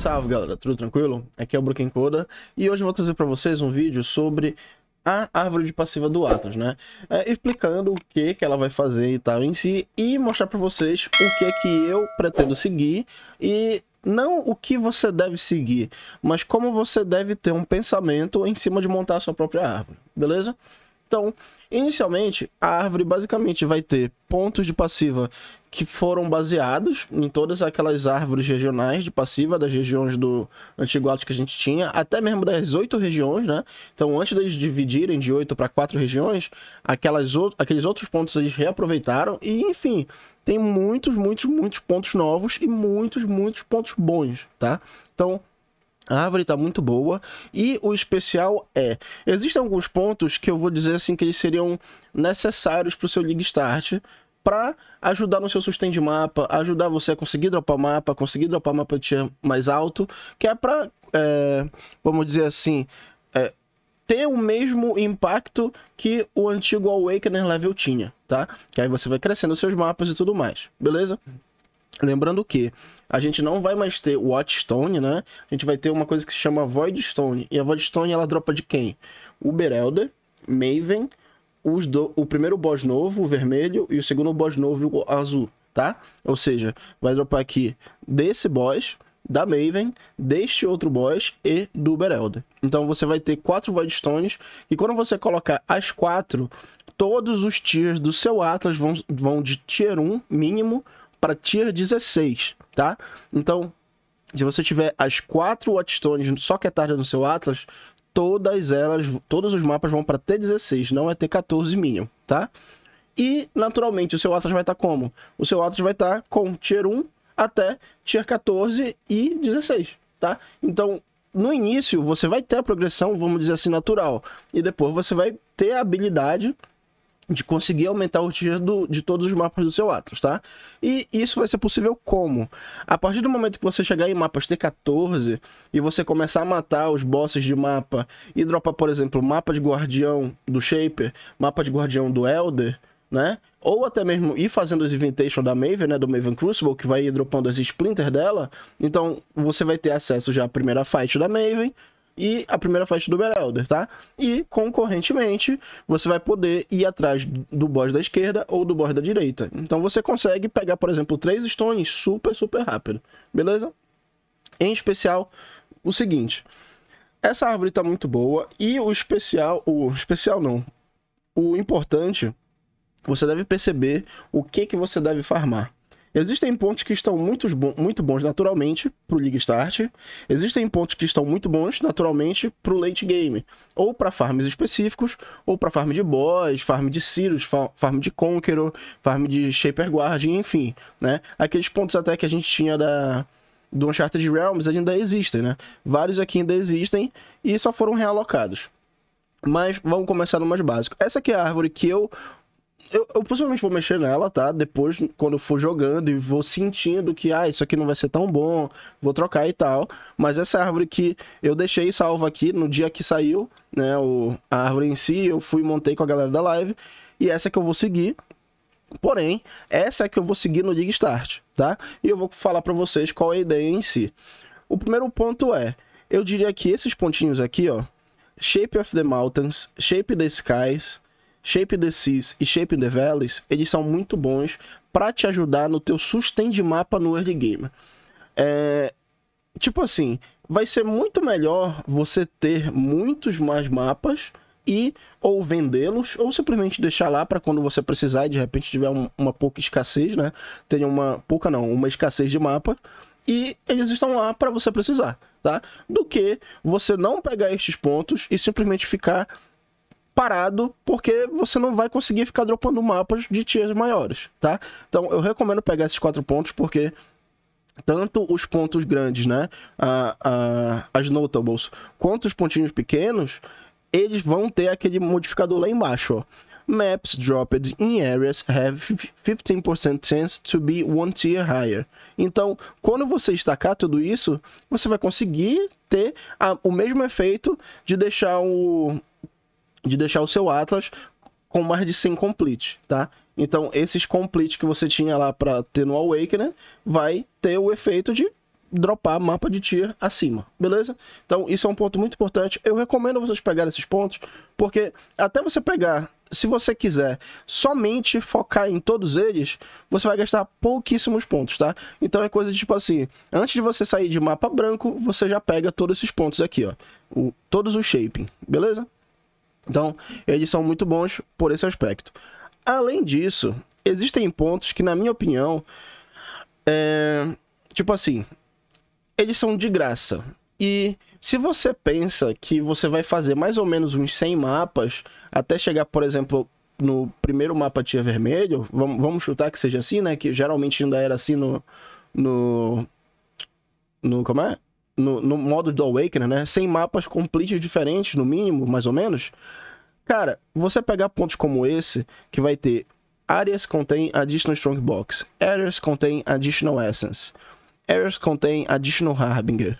Salve galera, tudo tranquilo? Aqui é o Broken Coda e hoje eu vou trazer para vocês um vídeo sobre a árvore de passiva do Atos, né? É, explicando o que, que ela vai fazer e tal em si e mostrar para vocês o que é que eu pretendo seguir e não o que você deve seguir, mas como você deve ter um pensamento em cima de montar a sua própria árvore, beleza? Então, inicialmente, a árvore basicamente vai ter pontos de passiva que foram baseados em todas aquelas árvores regionais de passiva das regiões do antigo Atlas que a gente tinha, até mesmo das oito regiões, né? Então, antes deles dividirem de oito para quatro regiões, aquelas o... aqueles outros pontos eles reaproveitaram e, enfim, tem muitos, muitos, muitos pontos novos e muitos, muitos pontos bons, tá? Então, a árvore está muito boa. E o especial é: existem alguns pontos que eu vou dizer assim que eles seriam necessários para o seu League Start para ajudar no seu sustain de mapa, ajudar você a conseguir dropar mapa, conseguir dropar mapa de tier mais alto, que é para, é, vamos dizer assim, é, ter o mesmo impacto que o antigo Awakener level tinha, tá? Que aí você vai crescendo seus mapas e tudo mais, beleza? Lembrando que a gente não vai mais ter Watchstone, né? A gente vai ter uma coisa que se chama Voidstone. E a Voidstone ela dropa de quem? O Berelder, Maven, os do... o primeiro boss novo, o vermelho, e o segundo boss novo, o azul, tá? Ou seja, vai dropar aqui desse boss, da Maven, deste outro boss e do Berelder. Então você vai ter quatro Voidstones. E quando você colocar as quatro, todos os tiers do seu Atlas vão, vão de tier 1 mínimo para tier 16, tá? Então, se você tiver as quatro Watchstones só que é tarde no seu Atlas, todas elas, todos os mapas vão para T16, não é T14 Minion, tá? E, naturalmente, o seu Atlas vai estar tá como? O seu Atlas vai estar tá com Tier 1 até Tier 14 e 16, tá? Então, no início, você vai ter a progressão, vamos dizer assim, natural. E depois você vai ter a habilidade de conseguir aumentar o tier do, de todos os mapas do seu Atlas, tá? E isso vai ser possível como? A partir do momento que você chegar em mapas T14 e você começar a matar os bosses de mapa e dropar, por exemplo, mapa de guardião do Shaper, mapa de guardião do Elder, né? Ou até mesmo ir fazendo os Invitation da Maven, né? Do Maven Crucible, que vai ir dropando as Splinter dela. Então, você vai ter acesso já à primeira fight da Maven, e a primeira faixa do Berelder, tá? E, concorrentemente, você vai poder ir atrás do boss da esquerda ou do boss da direita. Então você consegue pegar, por exemplo, três stones super, super rápido, beleza? Em especial, o seguinte... Essa árvore tá muito boa e o especial... O especial não. O importante você deve perceber o que, que você deve farmar. Existem pontos que estão muito, muito bons naturalmente pro League Start, existem pontos que estão muito bons naturalmente pro late game, ou para farms específicos, ou para farm de boss, farm de Sirius, farm de Conqueror, farm de Shaper guard, enfim, né? Aqueles pontos até que a gente tinha da do Uncharted Realms ainda existem, né? Vários aqui ainda existem e só foram realocados. Mas vamos começar no mais básico. Essa aqui é a árvore que eu eu, eu, possivelmente vou mexer nela, tá? Depois, quando eu for jogando e vou sentindo que, ah, isso aqui não vai ser tão bom, vou trocar e tal. Mas essa árvore que eu deixei salva aqui no dia que saiu, né? O, a árvore em si, eu fui montei com a galera da live. E essa é que eu vou seguir. Porém, essa é que eu vou seguir no Dig Start, tá? E eu vou falar para vocês qual é a ideia em si. O primeiro ponto é, eu diria que esses pontinhos aqui, ó, Shape of the Mountains, Shape the Skies, Shape the Seas e Shape the Valleys, eles são muito bons para te ajudar no teu sustain de mapa no early game. É, tipo assim, vai ser muito melhor você ter muitos mais mapas e ou vendê-los ou simplesmente deixar lá para quando você precisar e de repente tiver um, uma pouca escassez, né? Tenha uma pouca não, uma escassez de mapa e eles estão lá para você precisar, tá? Do que você não pegar estes pontos e simplesmente ficar parado, porque você não vai conseguir ficar dropando mapas de tiers maiores, tá? Então eu recomendo pegar esses quatro pontos, porque tanto os pontos grandes, né? a, ah, as notables, quanto os pontinhos pequenos, eles vão ter aquele modificador lá embaixo, ó. Maps dropped in areas have 15% chance to be one tier higher. Então, quando você destacar tudo isso, você vai conseguir ter a, o mesmo efeito de deixar o, de deixar o seu Atlas com mais de 100 completes, tá? Então, esses completes que você tinha lá para ter no Awakening vai ter o efeito de dropar mapa de tier acima, beleza? Então, isso é um ponto muito importante. Eu recomendo vocês pegarem esses pontos, porque até você pegar, se você quiser somente focar em todos eles, você vai gastar pouquíssimos pontos, tá? Então, é coisa de tipo assim, antes de você sair de mapa branco, você já pega todos esses pontos aqui, ó. O, todos os shaping, beleza? Então, eles são muito bons por esse aspecto. Além disso, existem pontos que, na minha opinião, é... tipo assim, eles são de graça. E se você pensa que você vai fazer mais ou menos uns 100 mapas até chegar, por exemplo, no primeiro mapa tia vermelho, vamos, vamos chutar que seja assim, né? Que geralmente ainda era assim no. No. No. Como é? no, no modo do Awakener, né? 100 mapas completos diferentes, no mínimo, mais ou menos. Cara, você pegar pontos como esse, que vai ter áreas contém additional strongbox, áreas contém additional essence, áreas contém additional harbinger.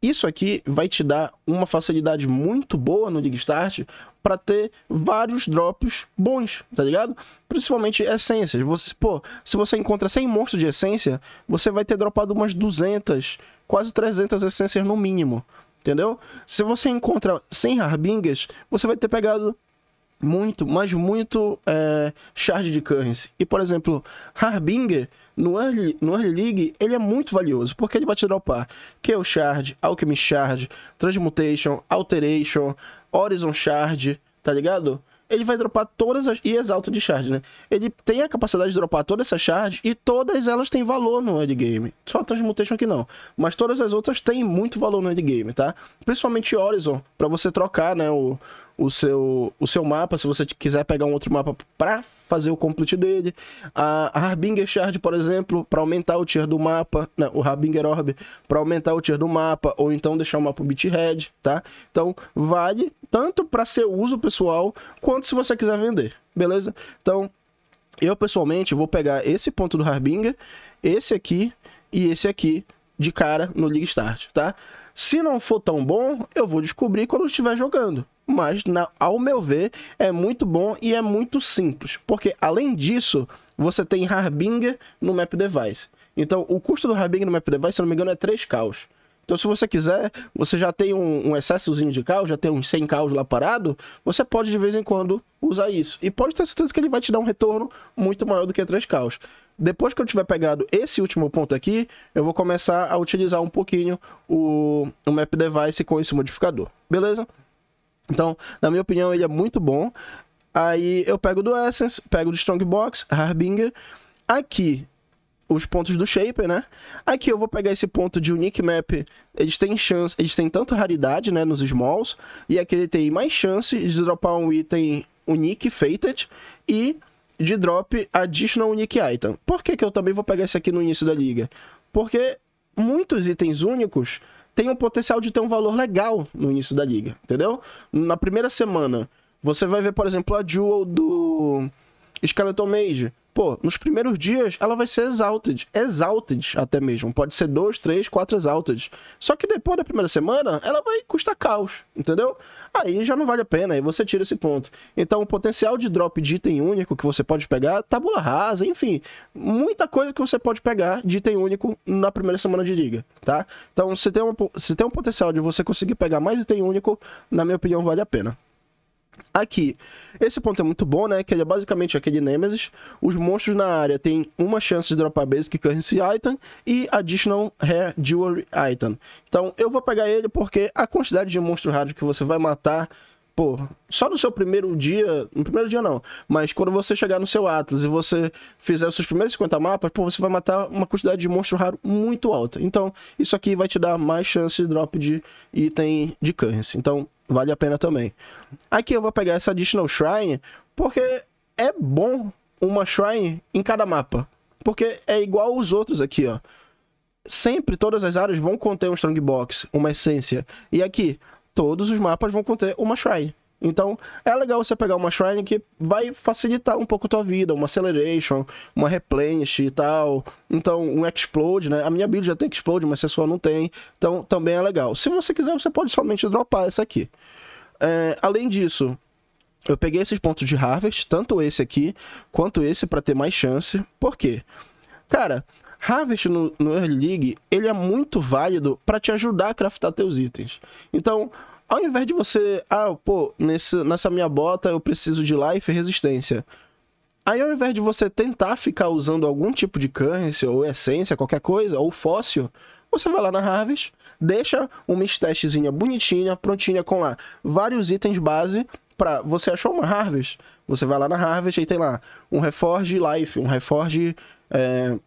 Isso aqui vai te dar uma facilidade muito boa no League Start para ter vários drops bons, tá ligado? Principalmente essências. Você, pô, se você encontra 100 monstros de essência, você vai ter dropado umas 200 quase 300 essências no mínimo, entendeu? Se você encontra 100 Harbingers, você vai ter pegado muito, mas muito é, charge de currency. E, por exemplo, Harbinger, no early, no early League, ele é muito valioso, porque ele vai te dropar Kill Shard, Alchemy Shard, Transmutation, Alteration, Horizon Shard, tá ligado? ele vai dropar todas as. E exalta de charge, né? Ele tem a capacidade de dropar todas essas charges e todas elas têm valor no endgame. Só a Transmutation aqui não. Mas todas as outras têm muito valor no endgame, tá? Principalmente Horizon, para você trocar, né? O, o seu, o seu mapa, se você quiser pegar um outro mapa para fazer o complete dele. A Harbinger Shard, por exemplo, para aumentar o tier do mapa, não, o Harbinger Orb para aumentar o tier do mapa, ou então deixar o mapa bit tá? Então, vale tanto para seu uso pessoal, quanto se você quiser vender, beleza? Então, eu pessoalmente vou pegar esse ponto do Harbinger, esse aqui e esse aqui de cara no League Start, tá? Se não for tão bom, eu vou descobrir quando estiver jogando, mas na, ao meu ver é muito bom e é muito simples, porque além disso você tem Harbinger no Map Device. Então o custo do Harbinger no Map Device, se não me engano, é 3 caos. Então, se você quiser, você já tem um, um excessozinho de caos, já tem uns 100 caos lá parado, você pode de vez em quando usar isso. E pode ter certeza que ele vai te dar um retorno muito maior do que 3 caos. Depois que eu tiver pegado esse último ponto aqui, eu vou começar a utilizar um pouquinho o, o Map Device com esse modificador. Beleza? Então, na minha opinião, ele é muito bom. Aí eu pego do Essence, pego do Strongbox, Harbinger. Aqui, os pontos do Shaper, né? Aqui eu vou pegar esse ponto de Unique Map. Eles têm chance, eles têm tanto raridade, né, nos Smalls. E aqui ele tem mais chance de dropar um item Unique Fated. E de drop Additional Unique Item. Por que, que eu também vou pegar esse aqui no início da liga? Porque muitos itens únicos tem o potencial de ter um valor legal no início da liga, entendeu? Na primeira semana, você vai ver, por exemplo, a Jewel do Skeleton Mage pô, nos primeiros dias ela vai ser exalted. Exalted até mesmo. Pode ser dois, três, quatro exalted. Só que depois da primeira semana, ela vai custar caos, entendeu? Aí já não vale a pena, aí você tira esse ponto. Então o potencial de drop de item único que você pode pegar, tabula rasa, enfim. Muita coisa que você pode pegar de item único na primeira semana de liga, tá? Então se tem, uma, se tem um potencial de você conseguir pegar mais item único, na minha opinião vale a pena. Aqui, esse ponto é muito bom, né? Que ele é basicamente aquele Nemesis. Os monstros na área têm uma chance de dropar Basic Currency Item e Additional Hair Jewelry Item. Então eu vou pegar ele porque a quantidade de monstros raro que você vai matar pô, só no seu primeiro dia, no primeiro dia não, mas quando você chegar no seu Atlas e você fizer os seus primeiros 50 mapas, pô, você vai matar uma quantidade de monstro raro muito alta. Então, isso aqui vai te dar mais chance de drop de item de currency. Então, vale a pena também. Aqui eu vou pegar essa Additional Shrine, porque é bom uma Shrine em cada mapa. Porque é igual os outros aqui, ó sempre todas as áreas vão conter um strongbox, uma essência. E aqui, todos os mapas vão conter uma shrine. Então, é legal você pegar uma shrine que vai facilitar um pouco a tua vida, uma acceleration, uma replenish e tal. Então, um explode, né? A minha build já tem explode, mas se a sua não tem. Então, também é legal. Se você quiser, você pode somente dropar essa aqui. É, além disso, eu peguei esses pontos de harvest, tanto esse aqui quanto esse, para ter mais chance. Por quê? Cara, Harvest no, no Early League, ele é muito válido para te ajudar a craftar teus itens. Então, ao invés de você, ah, pô, nesse, nessa minha bota eu preciso de life e resistência. Aí ao invés de você tentar ficar usando algum tipo de currency ou essência, qualquer coisa, ou fóssil, você vai lá na Harvest, deixa uma testezinha bonitinha, prontinha com lá vários itens base para você achou uma Harvest, você vai lá na Harvest e tem lá um Reforge Life, um Reforge é,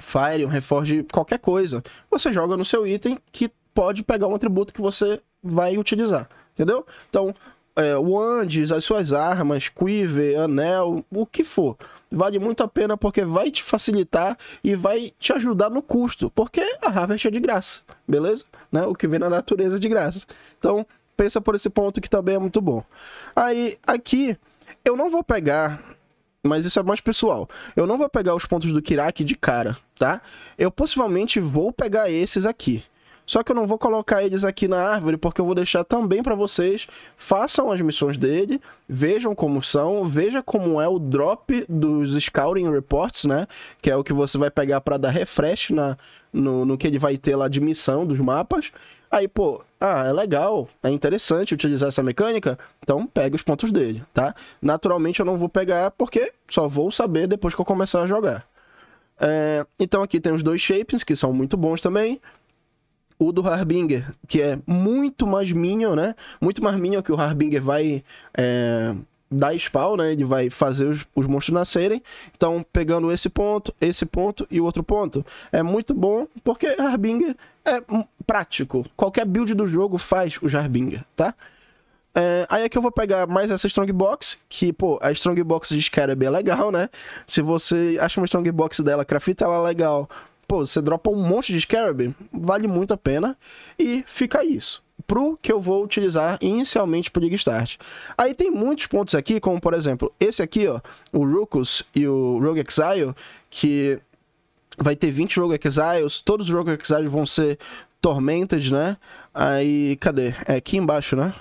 Fire, um reforge, qualquer coisa, você joga no seu item que pode pegar um atributo que você vai utilizar, entendeu? Então, é, wands, as suas armas, quiver, anel, o que for. Vale muito a pena porque vai te facilitar e vai te ajudar no custo, porque a harvest é de graça, beleza? Né? O que vem na natureza é de graça. Então, pensa por esse ponto que também é muito bom. Aí, aqui, eu não vou pegar mas isso é mais pessoal. Eu não vou pegar os pontos do Kiraki de cara, tá? Eu possivelmente vou pegar esses aqui. Só que eu não vou colocar eles aqui na árvore, porque eu vou deixar também para vocês. Façam as missões dele, vejam como são, veja como é o drop dos Scouting Reports, né? Que é o que você vai pegar para dar refresh na, no, no que ele vai ter lá de missão dos mapas. Aí, pô, ah, é legal, é interessante utilizar essa mecânica, então pega os pontos dele, tá? Naturalmente eu não vou pegar porque só vou saber depois que eu começar a jogar. É, então aqui tem os dois shapes, que são muito bons também. O do Harbinger, que é muito mais Minion, né? Muito mais Minion que o Harbinger vai... É dar spawn, né? Ele vai fazer os, os monstros nascerem. Então, pegando esse ponto, esse ponto e outro ponto. É muito bom, porque Harbinger é prático. Qualquer build do jogo faz o Harbinger, tá? É, aí aqui é eu vou pegar mais essa Strongbox, que, pô, a Strongbox de Scarab é legal, né? Se você acha uma Strongbox dela, crafita ela legal, pô, você dropa um monte de Scarab, vale muito a pena. E fica isso pro que eu vou utilizar inicialmente pro Start. Aí tem muitos pontos aqui, como por exemplo, esse aqui, ó, o Rukus e o Rogue Exile, que vai ter 20 Rogue Exiles, todos os Rogue Exiles vão ser Tormented, né? Aí, cadê? É aqui embaixo, né?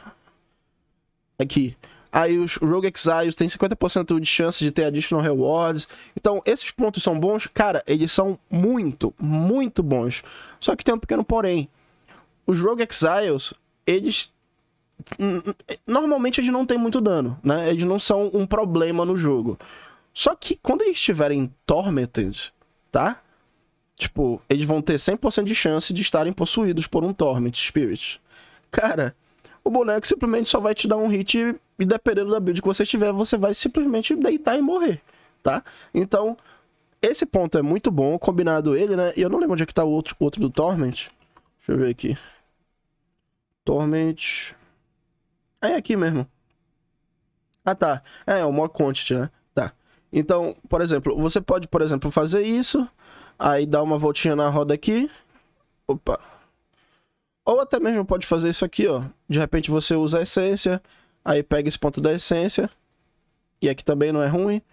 Aqui. Aí os Rogue Exiles têm 50% de chance de ter additional rewards. Então, esses pontos são bons? Cara, eles são muito, muito bons. Só que tem um pequeno porém os Rogue Exiles, eles. Normalmente eles não têm muito dano, né? Eles não são um problema no jogo. Só que quando eles estiverem Tormented, tá? Tipo, eles vão ter 100% de chance de estarem possuídos por um Torment Spirit. Cara, o boneco simplesmente só vai te dar um hit e dependendo da build que você tiver, você vai simplesmente deitar e morrer, tá? Então, esse ponto é muito bom, combinado ele, né? E eu não lembro onde é que tá o outro, outro do Torment. Deixa eu ver aqui. Torment. É aqui mesmo. Ah, tá. É, é o more quantity, né? Tá. Então, por exemplo, você pode, por exemplo, fazer isso. Aí dá uma voltinha na roda aqui. Opa. Ou até mesmo pode fazer isso aqui, ó. De repente você usa a essência. Aí pega esse ponto da essência. E aqui também não é ruim.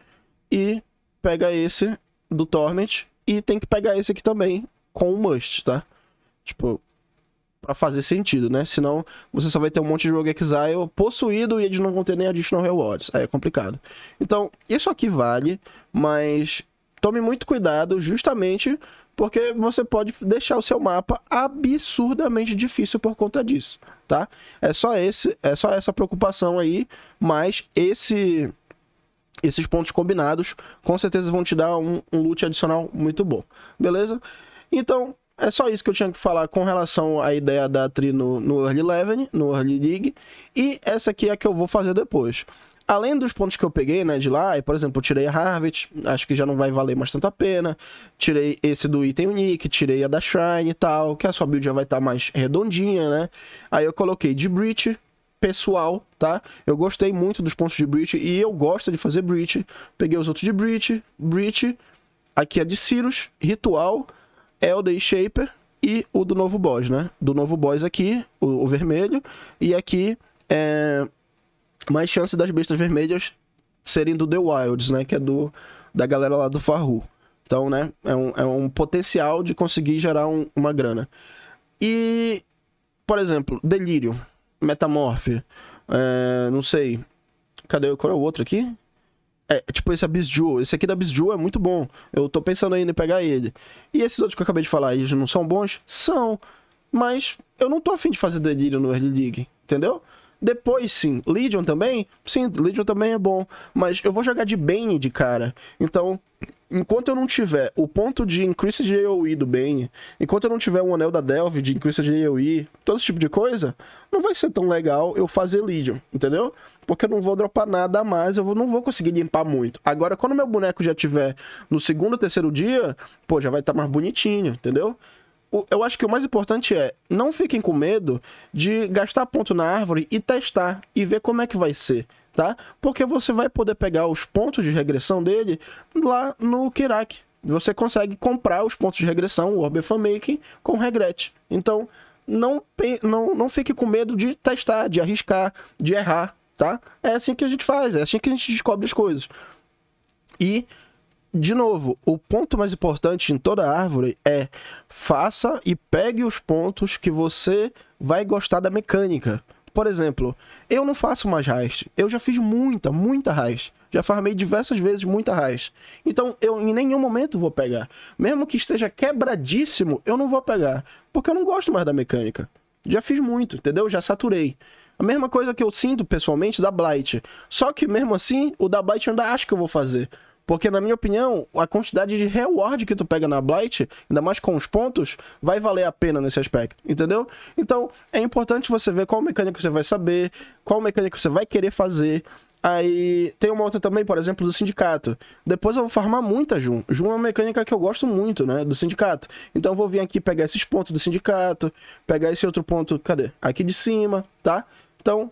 E pega esse do Torment. E tem que pegar esse aqui também com o Must, tá? Tipo, para fazer sentido, né? Senão você só vai ter um monte de Rogue Exile possuído e eles não vão ter nem additional rewards. Aí é complicado. Então, isso aqui vale, mas tome muito cuidado justamente porque você pode deixar o seu mapa absurdamente difícil por conta disso, tá? É só esse, é só essa preocupação aí, mas esse esses pontos combinados com certeza vão te dar um, um loot adicional muito bom, beleza? Então, é só isso que eu tinha que falar com relação à ideia da tri no, no Early Leaven, no Early League. E essa aqui é a que eu vou fazer depois. Além dos pontos que eu peguei, né, de lá, e, por exemplo, eu tirei a Harvest, acho que já não vai valer mais tanta pena. Tirei esse do item unique, tirei a da Shrine e tal, que a sua build já vai estar tá mais redondinha, né? Aí eu coloquei de Breach, pessoal, tá? Eu gostei muito dos pontos de Breach e eu gosto de fazer Breach. Peguei os outros de Breach, Breach, aqui é de Cirus, Ritual é o Shaper e o do novo boss, né? Do novo boss aqui, o, o vermelho, e aqui é mais chance das bestas vermelhas serem do The Wilds, né? Que é do da galera lá do Farru. Então, né? É um, é um potencial de conseguir gerar um, uma grana. E, por exemplo, Delirium, Metamorph, é, não sei. Cadê? Qual é o outro aqui? é, tipo esse Abisju, esse aqui da Abisju é muito bom. Eu tô pensando ainda em pegar ele. E esses outros que eu acabei de falar, eles não são bons? São. Mas eu não tô afim de fazer delírio no Early League, entendeu? Depois sim, Legion também? Sim, Legion também é bom. Mas eu vou jogar de Bane de cara. Então, enquanto eu não tiver o ponto de increase de AoE do Bane, enquanto eu não tiver um anel da Delve de increase de AoE, todo esse tipo de coisa, não vai ser tão legal eu fazer Legion, entendeu? porque eu não vou dropar nada a mais, eu não vou conseguir limpar muito. Agora, quando meu boneco já tiver no segundo ou terceiro dia, pô, já vai estar tá mais bonitinho, entendeu? eu acho que o mais importante é não fiquem com medo de gastar ponto na árvore e testar e ver como é que vai ser, tá? Porque você vai poder pegar os pontos de regressão dele lá no Kirak. Você consegue comprar os pontos de regressão, o Orbe Making, com regret. Então, não, não, não fique com medo de testar, de arriscar, de errar, tá? É assim que a gente faz, é assim que a gente descobre as coisas. E, de novo, o ponto mais importante em toda árvore é faça e pegue os pontos que você vai gostar da mecânica. Por exemplo, eu não faço mais haste. Eu já fiz muita, muita haste. Já farmei diversas vezes muita haste. Então, eu em nenhum momento vou pegar. Mesmo que esteja quebradíssimo, eu não vou pegar. Porque eu não gosto mais da mecânica. Já fiz muito, entendeu? Já saturei. A mesma coisa que eu sinto pessoalmente da Blight. Só que mesmo assim, o da Blight eu ainda acho que eu vou fazer. Porque, na minha opinião, a quantidade de reward que tu pega na Blight, ainda mais com os pontos, vai valer a pena nesse aspecto, entendeu? Então, é importante você ver qual mecânica você vai saber, qual mecânica você vai querer fazer. Aí tem uma outra também, por exemplo, do sindicato. Depois eu vou farmar muita Jun. Jun é uma mecânica que eu gosto muito, né? Do sindicato. Então eu vou vir aqui pegar esses pontos do sindicato, pegar esse outro ponto, cadê? Aqui de cima, tá? Então,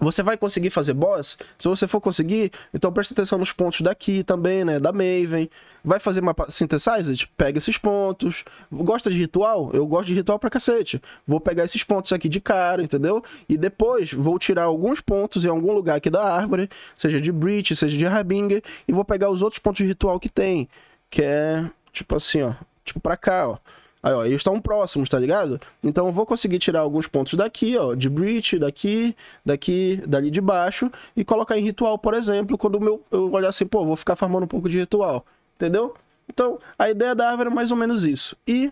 você vai conseguir fazer boss? Se você for conseguir, então presta atenção nos pontos daqui também, né? Da Maven. Vai fazer mapa synthesized? Pega esses pontos. Gosta de ritual? Eu gosto de ritual pra cacete. Vou pegar esses pontos aqui de cara, entendeu? E depois vou tirar alguns pontos em algum lugar aqui da árvore, seja de Breach, seja de Harbinger, e vou pegar os outros pontos de ritual que tem. Que é tipo assim, ó. Tipo pra cá, ó. Aí, ó, eles estão próximos, tá ligado? Então eu vou conseguir tirar alguns pontos daqui, ó, de breach, daqui, daqui, dali de baixo, e colocar em ritual, por exemplo, quando meu, eu olhar assim, pô, vou ficar farmando um pouco de ritual, entendeu? Então, a ideia da árvore é mais ou menos isso. E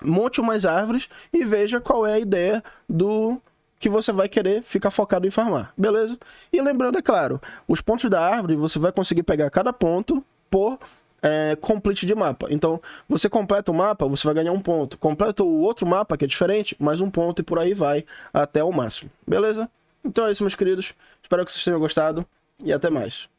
monte umas árvores e veja qual é a ideia do que você vai querer ficar focado em farmar, beleza? E lembrando, é claro, os pontos da árvore, você vai conseguir pegar cada ponto por é, complete de mapa. Então, você completa o mapa, você vai ganhar um ponto. Completa o outro mapa, que é diferente, mais um ponto e por aí vai até o máximo. Beleza? Então é isso, meus queridos. Espero que vocês tenham gostado e até mais.